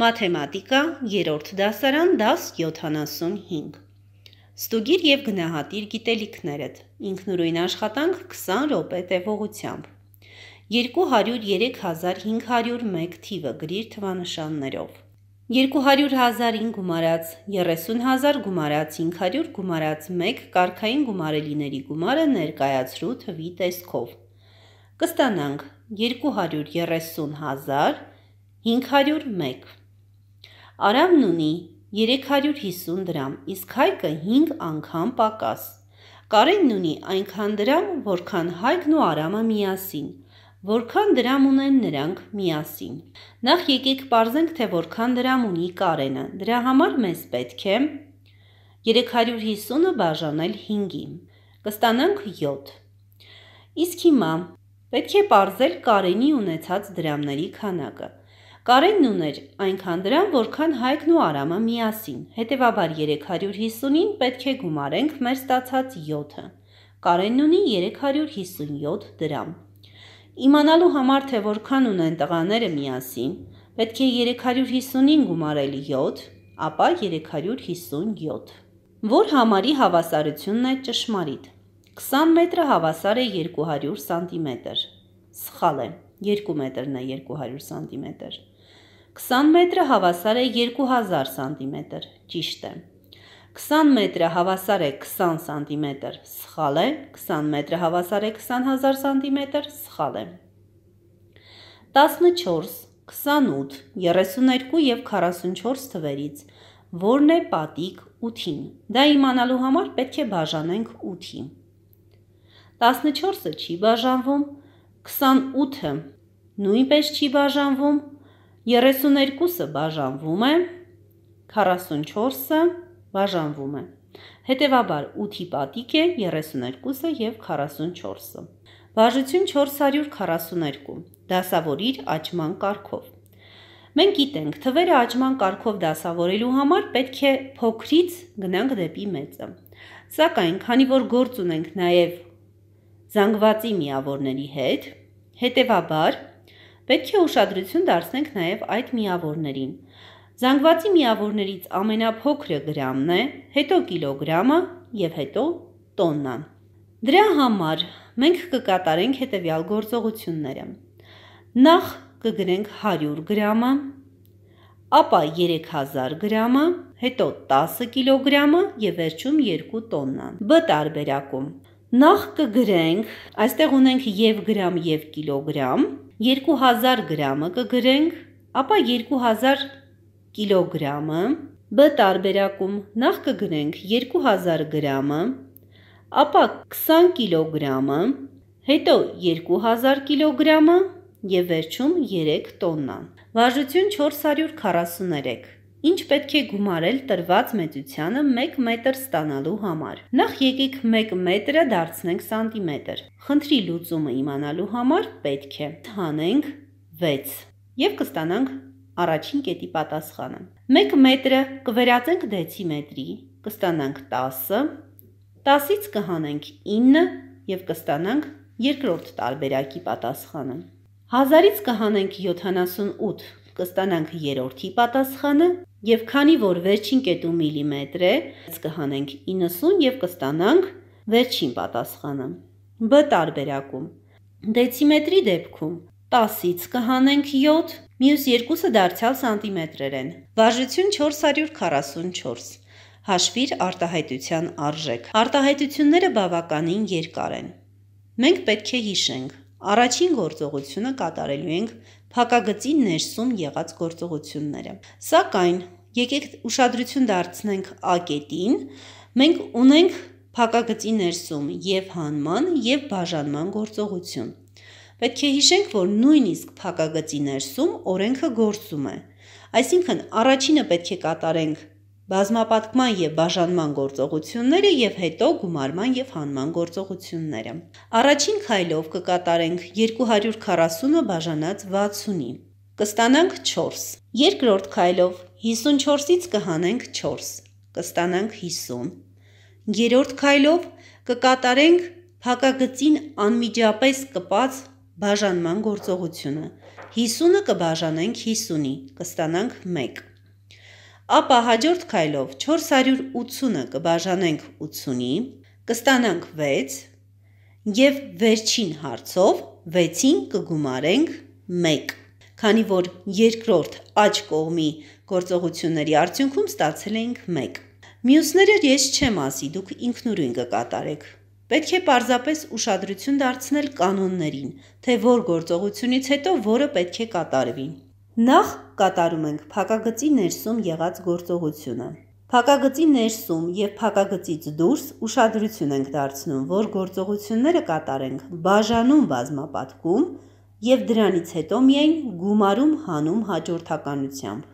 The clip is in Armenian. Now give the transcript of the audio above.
Մաթեմատիկա, 3-րդ դասարան, դաս 75։ Ստուգիր եւ գնահատիր գիտելիքներդ։ Ինքնուրույն աշխատանք 20 րոպե տևողությամբ։ 203501 թիվը գրիր թվանշաններով։ 200000-ին գումարած 30000 գումարած 500 գումարած 1 կարգային գումարելիների գումարը ներկայացրու թվի տեսքով։ Կստանանք 230000 501 Արավն ունի 350 դրամ, իսկ հայկը 5 անգամ պակաս։ Կարենն ունի այնքան դրամ, որքան հայկն ու արամը միասին։ Որքան դրամ ունեն նրանք միասին։ Նախ եկեք parzենք, թե որքան դրամ ունի Կարենը։ Դրա համար մեզ պետք է 350-ը բաժանել 5-ի։ Կստանանք 7։ Իսկ հիմա պետք է parzել Կարենի ունեցած դրամների քանակը։ Կարենն ուներ այնքան դրամ, որքան Հայկն ու Արամը միասին։ Հետևաբար 350-ին պետք է գումարենք մեր ստացած 7-ը։ Կարենն ունի 357 դրամ։ Իմանալու համար թե որքան ունեն տղաները միասին, պետք է 350-ին գումարել 7, ապա 357։ Որ համարի հավասարությունն է ճշմարիտ։ 20 մետրը հավասար է 200 սանտիմետր։ Սխալ է։ 2 մետրն է 200 սանտիմետր։ 20 մետրը հավասար է 2000 սանտիմետր, ճիշտ է։ 20 մետրը հավասար է 20 սանտիմետր, սխալ է։ 20 մետրը հավասար է 20000 սանտիմետր, սխալ է։ 14, 28, 32 եւ 44 թվերից որն է պատիկ 8-ին։ Դա իմանալու համար պետք է բաժանենք 8-ի։ 14-ը չի բաժանվում, 28-ը նույնպես չի բաժանվում, 32-ը բաժանվում է, 44-ը բաժանվում է։ Հետևաբար 8-ի պատիկ է 32-ը եւ 44-ը։ Բաժություն 442։ Դասավորիր աճման կարգով։ Մենք գիտենք, թվերը աճման կարգով դասավորելու համար պետք է փոքրից գնանք դեպի մեծը։ Սակայն, քանի որ գործ ունենք նաև զանգվածի միավորների հետ, հետևաբար 4 Պետք է ուշադրություն դարձնենք նաև այդ միավորներին։ Զանգվածի միավորներից ամենափոքրը գրամն է, հետո կիլոգրամը եւ հետո տոննան։ Դրա համար մենք կկատարենք հետևյալ գործողությունները։ Նախ կգրենք 100 գրամը, ապա 3000 գրամը, հետո 10 կիլոգրամը եւ վերջում 2 տոննան։ Բ տարբերակում Նախ կգրենք, այստեղ ունենք եւ գրամ եւ կիլոգրամ, 2000 գրամը կգրենք, ապա 2000 կիլոգրամը բ տարբերակում նախ կգրենք 2000 գրամը, ապա 20 կիլոգրամը, հետո 2000 կիլոգրամը եւ վերջում 3 տոննան։ Վարժություն 443 ինչ պետք է գումարել տրված մեծությանը 1 մետր ստանալու համար։ Նախ եկեք 1 մետրը դարձնենք սանտիմետր։ Խնդրի լուծումը իմանալու համար պետք է հանենք 6 եւ կստանանք առաջին կետի պատասխանը։ 1 մետրը կվերածենք դեցիմետրի, կստանանք 10-ը, 10-ից կհանենք 9 եւ կստանանք երկրորդ տարբերակի պատասխանը։ 1000-ից կհանենք 78 կստանանք երրորդի պատասխանը եւ քանի որ վերջին կետու միլիմետր է, կհանենք 90 եւ կստանանք վերջին պատասխանը։ Բ տարբերակում դեցիմետրի դեպքում 10-ից կհանենք 7, մյուս երկուսը դարձյալ սանտիմետրեր են։ Վարժություն 444 հաշվիր արտահայտության արժեք։ Արտահայտությունները բավականին երկար են։ Մենք պետք է հիշենք. առաջին գործողությունը կատարելու ենք փակագծի ներսում եղած գործողությունները։ Սակայն եկեք ուշադրություն դարձնենք A կետին, մենք ունենք փակագծի ներսում եւ հանման եւ բաժանման գործողություն։ Պետք է հիշենք, որ նույնիսկ փակագծի ներսում օրենքը գործում է։ Այսինքն առաջինը պետք է կատարենք բազմապատկման եւ բաժանման գործողությունները եւ հետո գումարման եւ հանման գործողությունները։ Առաջին քայլով կկատարենք 240-ը բաժանած 60-ի։ Կստանանք 4։ Երկրորդ քայլով 54-ից կհանենք 4։ Կստանանք 50։ Երրորդ քայլով կկատարենք փակագծին անմիջապես կպած բաժանման գործողությունը։ 50-ը կբաժանենք 50-ի, կստանանք 1 ապա հաջորդ քայլով 480-ը կբաժանենք 80-ի, կստանանք 6 եւ վերջին հարցով 6-ին կգումարենք 1, քանի որ երկրորդ աջ կողմի գործողությունների արդյունքում ստացել ենք 1։ Մյուսները ես չեմ ասի, դուք ինքնուրույն կկատարեք։ Պետք է պարզապես ուշադրություն դարձնել կանոններին, թե որ գործողությունից հետո որը պետք է կատարվի։ Նախ կատարում ենք փակագծի ներսում եղած գործողությունը։ Փակագծի ներսում եւ փակագծից դուրս ուշադրություն ենք դարձնում, որ գործողությունները կատարենք բաժանում բազմապատկում եւ դրանից հետո միայն գումարում հանում հաջորդականությամբ։